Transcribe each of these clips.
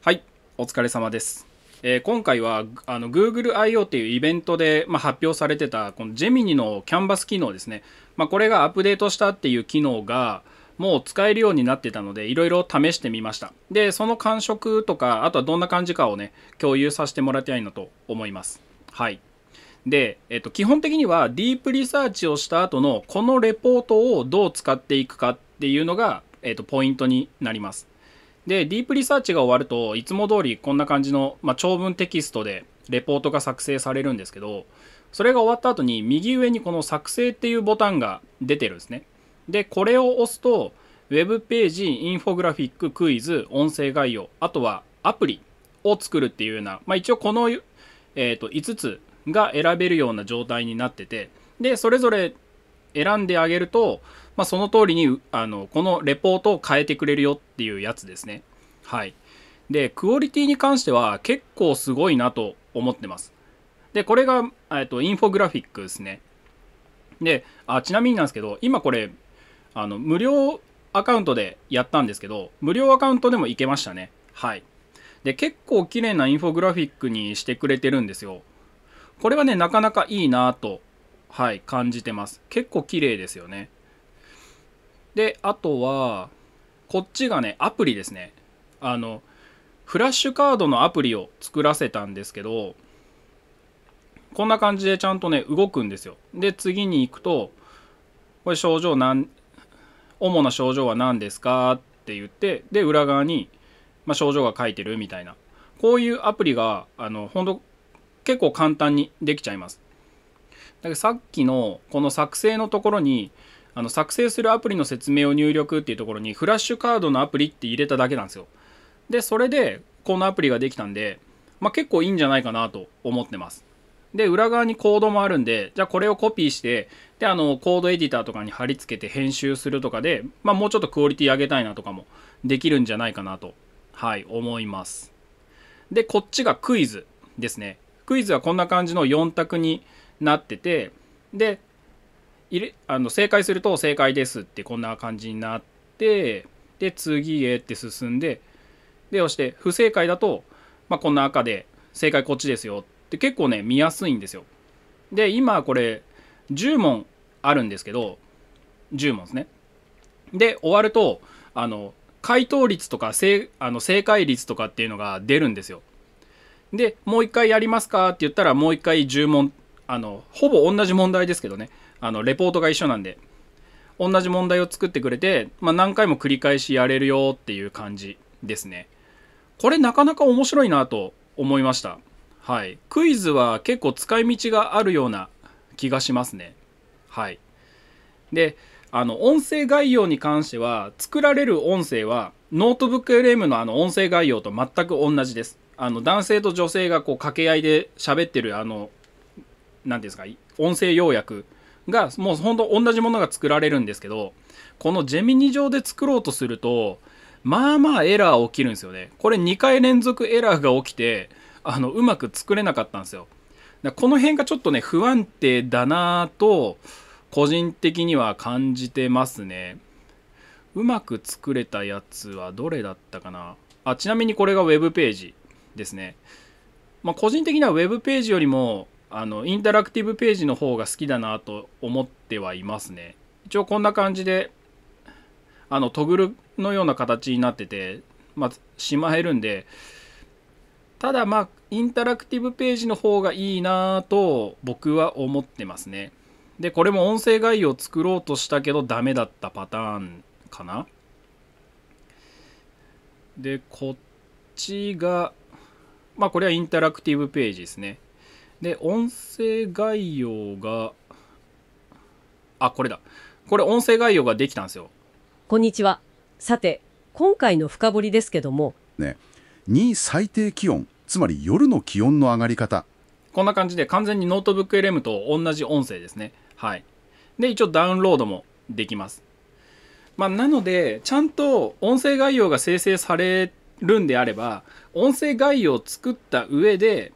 はい、お疲れ様です。えー、今回はあの Google I/O っていうイベントで、まあ、発表されてたこのジェミニのキャンバス機能ですね。まあ、これがアップデートしたっていう機能がもう使えるようになってたのでいろいろ試してみました。で、その感触とかあとはどんな感じかをね共有させてもらいたいなと思います。はい。で、えっと、基本的にはディープリサーチをした後のこのレポートをどう使っていくかっていうのが、えっと、ポイントになります。で、ディープリサーチが終わると、いつも通りこんな感じの、まあ、長文テキストでレポートが作成されるんですけど、それが終わった後に右上にこの作成っていうボタンが出てるんですね。で、これを押すと、ウェブページ、インフォグラフィック、クイズ、音声概要、あとはアプリを作るっていうような、まあ、一応この、えー、と5つが選べるような状態になってて、で、それぞれ選んであげると、まあ、その通りにあのこのレポートを変えてくれるよっていうやつですね。はい。で、クオリティに関しては結構すごいなと思ってます。で、これが、えっと、インフォグラフィックですね。で、あ、ちなみになんですけど、今これ、あの、無料アカウントでやったんですけど、無料アカウントでもいけましたね。はい。で、結構綺麗なインフォグラフィックにしてくれてるんですよ。これはね、なかなかいいなと、はい、感じてます。結構綺麗ですよね。で、あとは、こっちがね、アプリですね。あの、フラッシュカードのアプリを作らせたんですけど、こんな感じでちゃんとね、動くんですよ。で、次に行くと、これ症状何主な症状は何ですかって言って、で、裏側に、まあ、症状が書いてるみたいな。こういうアプリが、あの、本当結構簡単にできちゃいます。だけどさっきのこの作成のところにあの作成するアプリの説明を入力っていうところにフラッシュカードのアプリって入れただけなんですよでそれでこのアプリができたんで、まあ、結構いいんじゃないかなと思ってますで裏側にコードもあるんでじゃあこれをコピーしてであのコードエディターとかに貼り付けて編集するとかで、まあ、もうちょっとクオリティ上げたいなとかもできるんじゃないかなとはい思いますでこっちがクイズですねクイズはこんな感じの4択になっててで入れあの正解すると正解ですってこんな感じになってで次へって進んでで押して不正解だと、まあ、こんな赤で正解こっちですよって結構ね見やすいんですよ。で今これ10問あるんですけど10問ですね。で終わるとあの回答率とか正あの正解率とかっていうのが出るんですよ。でもう一回やりますかって言ったらもう一回10問あのほぼ同じ問題ですけどねあのレポートが一緒なんで同じ問題を作ってくれて、まあ、何回も繰り返しやれるよっていう感じですねこれなかなか面白いなと思いましたはいクイズは結構使い道があるような気がしますねはいであの音声概要に関しては作られる音声はノートブック LM のあの音声概要と全く同じですあの男性と女性がこう掛け合いで喋ってるあの何ですか音声要約がもうほんと同じものが作られるんですけどこのジェミニ上で作ろうとするとまあまあエラー起きるんですよねこれ2回連続エラーが起きてあのうまく作れなかったんですよだこの辺がちょっとね不安定だなと個人的には感じてますねうまく作れたやつはどれだったかなあちなみにこれが web ページですねまあ個人的には web ページよりもあのインタラクティブページの方が好きだなと思ってはいますね一応こんな感じであのトグルのような形になってて、まあ、しまえるんでただまあインタラクティブページの方がいいなと僕は思ってますねでこれも音声概要を作ろうとしたけどダメだったパターンかなでこっちがまあこれはインタラクティブページですねで、音声概要が、あ、これだ。これ音声概要ができたんですよ。こんにちは。さて、今回の深掘りですけども。ね、2最低気温、つまり夜の気温の上がり方。こんな感じで完全にノートブック LM と同じ音声ですね。はい。で、一応ダウンロードもできます。まあ、なので、ちゃんと音声概要が生成されるんであれば、音声概要を作った上で、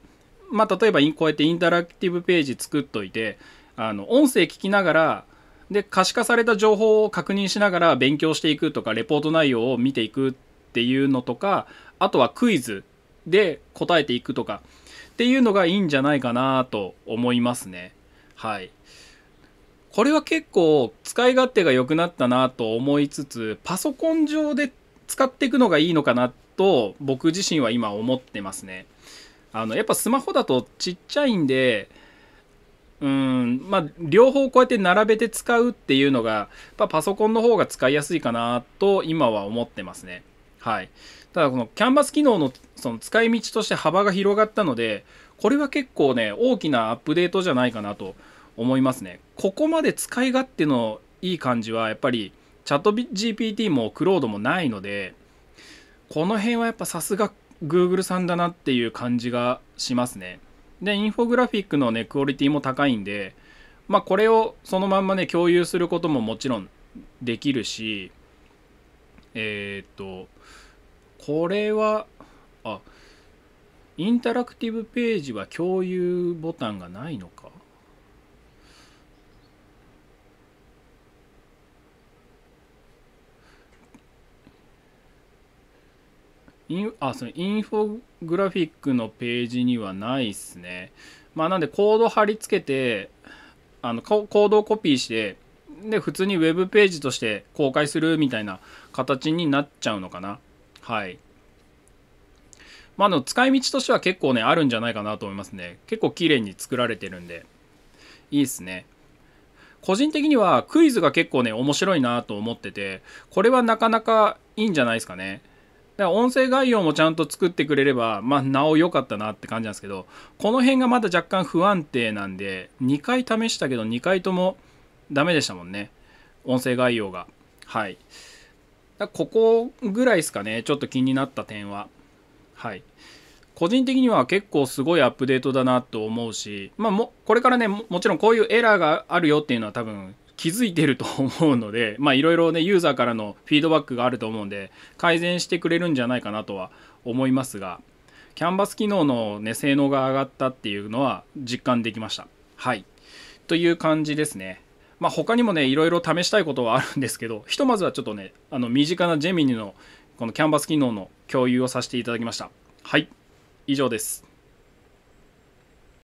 まあ、例えばこうやってインタラクティブページ作っといてあの音声聞きながらで可視化された情報を確認しながら勉強していくとかレポート内容を見ていくっていうのとかあとはクイズで答えていくとかっていうのがいいんじゃないかなと思いますね。はいこれは結構使い勝手が良くなったなと思いつつパソコン上で使っていくのがいいのかなと僕自身は今思ってますね。あのやっぱスマホだとちっちゃいんでうんまあ、両方こうやって並べて使うっていうのが、まパソコンの方が使いやすいかなと今は思ってますね。はい、ただこのキャンバス機能のその使い道として幅が広がったのでこれは結構ね大きなアップデートじゃないかなと思いますね。ここまで使い勝手のいい感じはやっぱりチャット GPT もクロードもないのでこの辺はやっぱさすが Google さんだなっていう感じがしますね。で、インフォグラフィックのね、クオリティも高いんで、まあこれをそのまんまね、共有することももちろんできるし、えー、っと、これは、あ、インタラクティブページは共有ボタンがないのかインあそのインフォグラフィックのページにはないっすね。まあ、なんでコード貼り付けて、あのコードをコピーして、で、普通に web ページとして公開するみたいな形になっちゃうのかな。はい。まあ、の使い道としては結構ね、あるんじゃないかなと思いますね。結構綺麗に作られてるんで、いいっすね。個人的にはクイズが結構ね、面白いなと思ってて、これはなかなかいいんじゃないですかね。だから音声概要もちゃんと作ってくれれば、まあ、なお良かったなって感じなんですけど、この辺がまだ若干不安定なんで、2回試したけど、2回ともダメでしたもんね。音声概要が。はい。だここぐらいですかね、ちょっと気になった点は。はい。個人的には結構すごいアップデートだなと思うし、まあ、もこれからねも、もちろんこういうエラーがあるよっていうのは多分気づいてると思うので、まあいろいろね、ユーザーからのフィードバックがあると思うんで、改善してくれるんじゃないかなとは思いますが、キャンバス機能のね、性能が上がったっていうのは実感できました。はい。という感じですね。まあ他にもね、いろいろ試したいことはあるんですけど、ひとまずはちょっとね、あの身近なジェミニのこのキャンバス機能の共有をさせていただきました。はい。以上です。